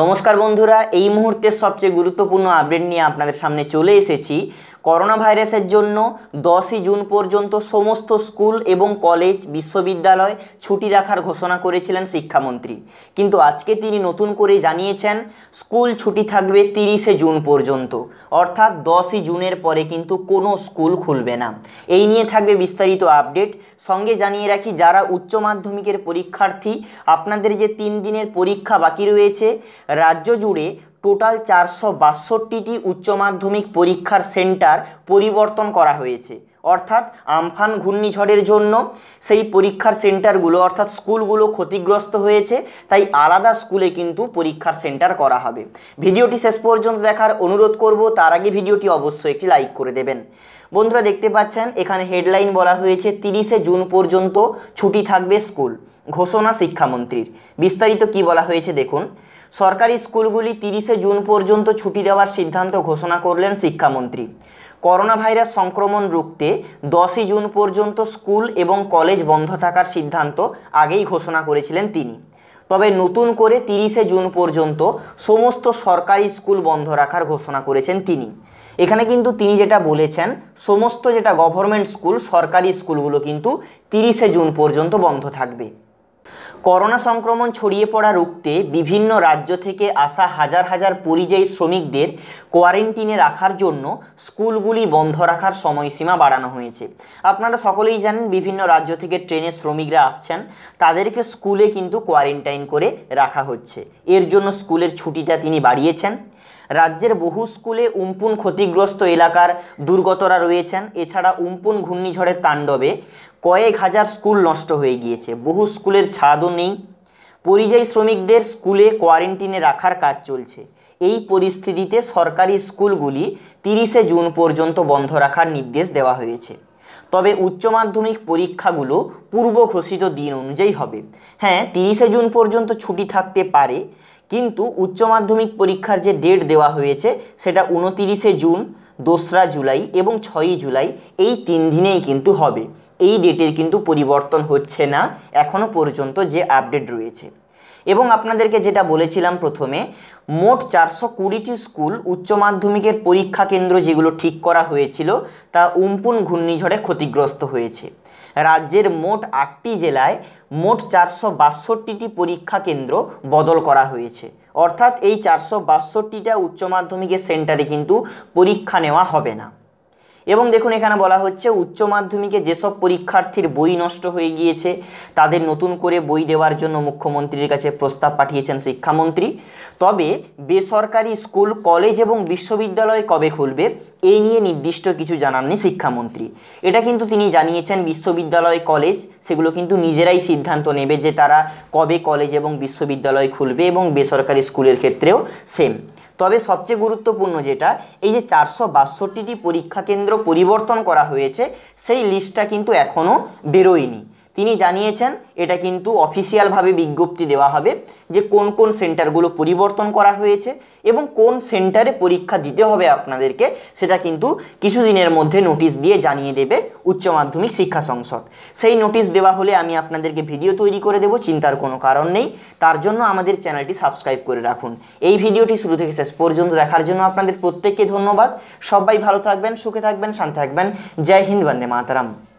নমস্কার বন্ধুরা এই মুহূর্তে সবচেয়ে গুরুত্বপূর্ণ আপডেট নিয়ে আপনাদের সামনে চলে এসেছি করোনা ভাইরাসের জন্য দশই জুন পর্যন্ত সমস্ত স্কুল এবং কলেজ বিশ্ববিদ্যালয় ছুটি রাখার ঘোষণা করেছিলেন শিক্ষামন্ত্রী কিন্তু আজকে তিনি নতুন করে জানিয়েছেন স্কুল ছুটি থাকবে তিরিশে জুন পর্যন্ত অর্থাৎ দশই জুনের পরে কিন্তু কোনো স্কুল খুলবে না এই নিয়ে থাকবে বিস্তারিত আপডেট সঙ্গে জানিয়ে রাখি যারা উচ্চ মাধ্যমিকের পরীক্ষার্থী আপনাদের যে তিন দিনের পরীক্ষা বাকি রয়েছে রাজ্য জুড়ে টোটাল চারশো বাষট্টিটি উচ্চমাধ্যমিক পরীক্ষার সেন্টার পরিবর্তন করা হয়েছে অর্থাৎ আমফান ঘূর্ণিঝড়ের জন্য সেই পরীক্ষার সেন্টারগুলো অর্থাৎ স্কুলগুলো ক্ষতিগ্রস্ত হয়েছে তাই আলাদা স্কুলে কিন্তু পরীক্ষার সেন্টার করা হবে ভিডিওটি শেষ পর্যন্ত দেখার অনুরোধ করব তার আগে ভিডিওটি অবশ্যই একটি লাইক করে দেবেন বন্ধুরা দেখতে পাচ্ছেন এখানে হেডলাইন বলা হয়েছে তিরিশে জুন পর্যন্ত ছুটি থাকবে স্কুল ঘোষণা শিক্ষামন্ত্রীর বিস্তারিত কি বলা হয়েছে দেখুন সরকারি স্কুলগুলি তিরিশে জুন পর্যন্ত ছুটি দেওয়ার সিদ্ধান্ত ঘোষণা করলেন শিক্ষামন্ত্রী করোনা ভাইরাস সংক্রমণ রুখতে দশই জুন পর্যন্ত স্কুল এবং কলেজ বন্ধ থাকার সিদ্ধান্ত আগেই ঘোষণা করেছিলেন তিনি তবে নতুন করে তিরিশে জুন পর্যন্ত সমস্ত সরকারি স্কুল বন্ধ রাখার ঘোষণা করেছেন তিনি এখানে কিন্তু তিনি যেটা বলেছেন সমস্ত যেটা গভর্নমেন্ট স্কুল সরকারি স্কুলগুলো কিন্তু তিরিশে জুন পর্যন্ত বন্ধ থাকবে করোনা সংক্রমণ ছড়িয়ে পড়া রুখতে বিভিন্ন রাজ্য থেকে আসা হাজার হাজার পরিযায়ী শ্রমিকদের কোয়ারেন্টিনে রাখার জন্য স্কুলগুলি বন্ধ রাখার সময়সীমা বাড়ানো হয়েছে আপনারা সকলেই জানেন বিভিন্ন রাজ্য থেকে ট্রেনে শ্রমিকরা আসছেন তাদেরকে স্কুলে কিন্তু কোয়ারেন্টাইন করে রাখা হচ্ছে এর জন্য স্কুলের ছুটিটা তিনি বাড়িয়েছেন রাজ্যের বহু স্কুলে উম্পুন ক্ষতিগ্রস্ত এলাকার দুর্গতরা রয়েছেন এছাড়া উম্পুন ঘূর্ণিঝড়ের তাণ্ডবে কয়েক হাজার স্কুল নষ্ট হয়ে গিয়েছে বহু স্কুলের ছাদও নেই পরিযায়ী শ্রমিকদের স্কুলে কোয়ারেন্টিনে রাখার কাজ চলছে এই পরিস্থিতিতে সরকারি স্কুলগুলি তিরিশে জুন পর্যন্ত বন্ধ রাখার নির্দেশ দেওয়া হয়েছে তবে উচ্চ মাধ্যমিক পরীক্ষাগুলো পূর্ব ঘোষিত দিন অনুযায়ী হবে হ্যাঁ তিরিশে জুন পর্যন্ত ছুটি থাকতে পারে কিন্তু উচ্চ মাধ্যমিক পরীক্ষার যে ডেট দেওয়া হয়েছে সেটা উনতিরিশে জুন দোসরা জুলাই এবং ছয়ই জুলাই এই তিন দিনেই কিন্তু হবে এই ডেটের কিন্তু পরিবর্তন হচ্ছে না এখনও পর্যন্ত যে আপডেট রয়েছে এবং আপনাদেরকে যেটা বলেছিলাম প্রথমে মোট চারশো কুড়িটি স্কুল উচ্চ মাধ্যমিকের পরীক্ষা কেন্দ্র যেগুলো ঠিক করা হয়েছিল তা উম্পুন ঘূর্ণিঝড়ে ক্ষতিগ্রস্ত হয়েছে রাজ্যের মোট আটটি জেলায় মোট চারশো বাষট্টিটি পরীক্ষা কেন্দ্র বদল করা হয়েছে অর্থাৎ এই চারশো বাষট্টিটা উচ্চ মাধ্যমিকের সেন্টারে কিন্তু পরীক্ষা নেওয়া হবে না এবং দেখুন এখানে বলা হচ্ছে উচ্চ মাধ্যমিকে যেসব পরীক্ষার্থীর বই নষ্ট হয়ে গিয়েছে তাদের নতুন করে বই দেওয়ার জন্য মুখ্যমন্ত্রীর কাছে প্রস্তাব পাঠিয়েছেন শিক্ষামন্ত্রী তবে বেসরকারি স্কুল কলেজ এবং বিশ্ববিদ্যালয় কবে খুলবে এই নিয়ে নির্দিষ্ট কিছু জানাননি শিক্ষামন্ত্রী এটা কিন্তু তিনি জানিয়েছেন বিশ্ববিদ্যালয় কলেজ সেগুলো কিন্তু নিজেরাই সিদ্ধান্ত নেবে যে তারা কবে কলেজ এবং বিশ্ববিদ্যালয় খুলবে এবং বেসরকারি স্কুলের ক্ষেত্রেও সেম তবে সবচেয়ে গুরুত্বপূর্ণ যেটা এই যে চারশো বাষট্টিটি পরীক্ষা কেন্দ্র পরিবর্তন করা হয়েছে সেই লিস্টটা কিন্তু এখনও বেরোয়নি তিনি জানিয়েছেন এটা কিন্তু অফিসিয়ালভাবে বিজ্ঞপ্তি দেওয়া হবে যে কোন কোন সেন্টারগুলো পরিবর্তন করা হয়েছে এবং কোন সেন্টারে পরীক্ষা দিতে হবে আপনাদেরকে সেটা কিন্তু কিছুদিনের মধ্যে নোটিশ দিয়ে জানিয়ে দেবে উচ্চ মাধ্যমিক শিক্ষা সংসদ সেই নোটিশ দেওয়া হলে আমি আপনাদেরকে ভিডিও তৈরি করে দেব চিন্তার কোনো কারণ নেই তার জন্য আমাদের চ্যানেলটি সাবস্ক্রাইব করে রাখুন এই ভিডিওটি শুরু থেকে শেষ পর্যন্ত দেখার জন্য আপনাদের প্রত্যেককে ধন্যবাদ সবাই ভালো থাকবেন সুখে থাকবেন শান্তি থাকবেন জয় হিন্দ বন্দে মাতারাম